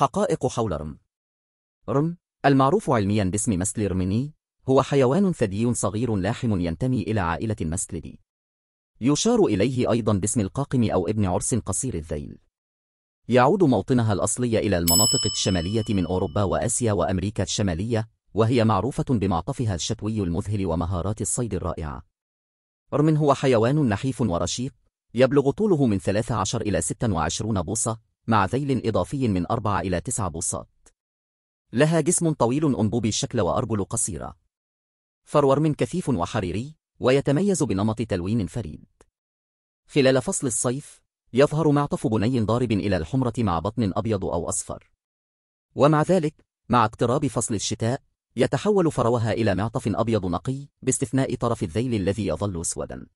حقائق حول رم رم المعروف علميا باسم مسل رميني هو حيوان ثدي صغير لاحم ينتمي إلى عائلة المسلدي يشار إليه أيضا باسم القاقم أو ابن عرس قصير الذيل يعود موطنها الأصلي إلى المناطق الشمالية من أوروبا وآسيا وأمريكا الشمالية وهي معروفة بمعطفها الشتوي المذهل ومهارات الصيد الرائعة رمن هو حيوان نحيف ورشيق يبلغ طوله من 13 إلى 26 بوصة مع ذيل إضافي من 4 إلى 9 بوصات. لها جسم طويل أنبوبي الشكل وأرجل قصيرة. فرور من كثيف وحريري، ويتميز بنمط تلوين فريد. خلال فصل الصيف، يظهر معطف بني ضارب إلى الحمرة مع بطن أبيض أو أصفر. ومع ذلك، مع اقتراب فصل الشتاء، يتحول فروها إلى معطف أبيض نقي باستثناء طرف الذيل الذي يظل أسودا.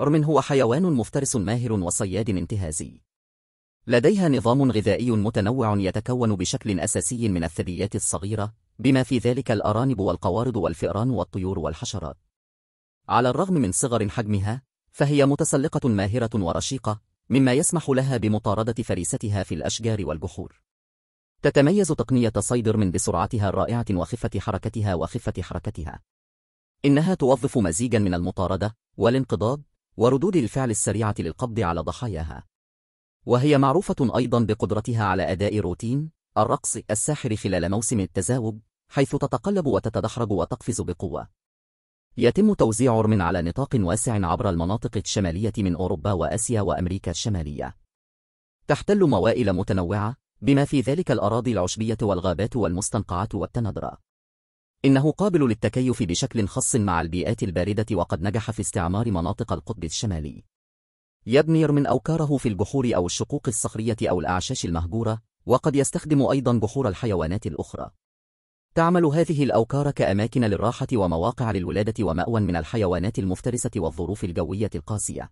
رمن هو حيوان مفترس ماهر وصياد انتهازي. لديها نظام غذائي متنوع يتكون بشكل أساسي من الثدييات الصغيرة بما في ذلك الأرانب والقوارض والفئران والطيور والحشرات على الرغم من صغر حجمها فهي متسلقة ماهرة ورشيقة مما يسمح لها بمطاردة فريستها في الأشجار والبحور تتميز تقنية صيدر من بسرعتها الرائعة وخفة حركتها وخفة حركتها إنها توظف مزيجا من المطاردة والانقضاض وردود الفعل السريعة للقبض على ضحاياها وهي معروفة أيضا بقدرتها على أداء روتين الرقص الساحر خلال موسم التزاوج حيث تتقلب وتتدحرج وتقفز بقوة يتم توزيع من على نطاق واسع عبر المناطق الشمالية من أوروبا وآسيا وأمريكا الشمالية تحتل موائل متنوعة بما في ذلك الأراضي العشبية والغابات والمستنقعات والتندرة إنه قابل للتكيف بشكل خاص مع البيئات الباردة وقد نجح في استعمار مناطق القطب الشمالي يبني من أوكاره في البحور أو الشقوق الصخرية أو الأعشاش المهجورة وقد يستخدم أيضا بحور الحيوانات الأخرى تعمل هذه الأوكار كأماكن للراحة ومواقع للولادة ومأوى من الحيوانات المفترسة والظروف الجوية القاسية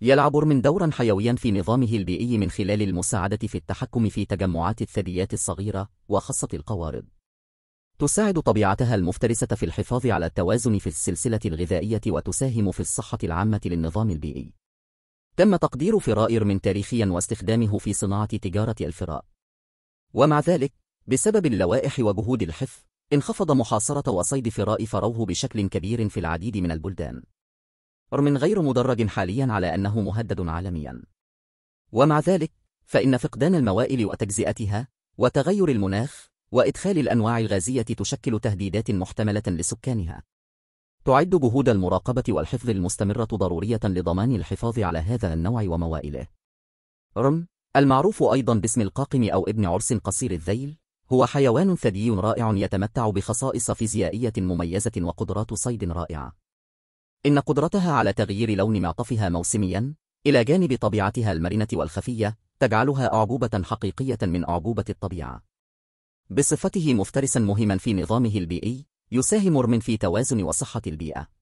يلعب من دورا حيويا في نظامه البيئي من خلال المساعدة في التحكم في تجمعات الثدييات الصغيرة وخاصة القوارض تساعد طبيعتها المفترسة في الحفاظ على التوازن في السلسلة الغذائية وتساهم في الصحة العامة للنظام البيئي تم تقدير فرائر من تاريخيا واستخدامه في صناعة تجارة الفراء ومع ذلك بسبب اللوائح وجهود الحفظ انخفض محاصرة وصيد فراء فروه بشكل كبير في العديد من البلدان رغم غير مدرج حاليا على أنه مهدد عالميا ومع ذلك فإن فقدان الموائل وتجزئتها وتغير المناخ وإدخال الأنواع الغازية تشكل تهديدات محتملة لسكانها تعد جهود المراقبة والحفظ المستمرة ضرورية لضمان الحفاظ على هذا النوع وموائله. رم المعروف أيضا باسم القاقم أو ابن عرس قصير الذيل هو حيوان ثدي رائع يتمتع بخصائص فيزيائية مميزة وقدرات صيد رائعة. إن قدرتها على تغيير لون معطفها موسميا إلى جانب طبيعتها المرنة والخفية تجعلها أعجوبة حقيقية من أعجوبة الطبيعة. بصفته مفترسا مهما في نظامه البيئي يساهم رمن في توازن وصحة البيئة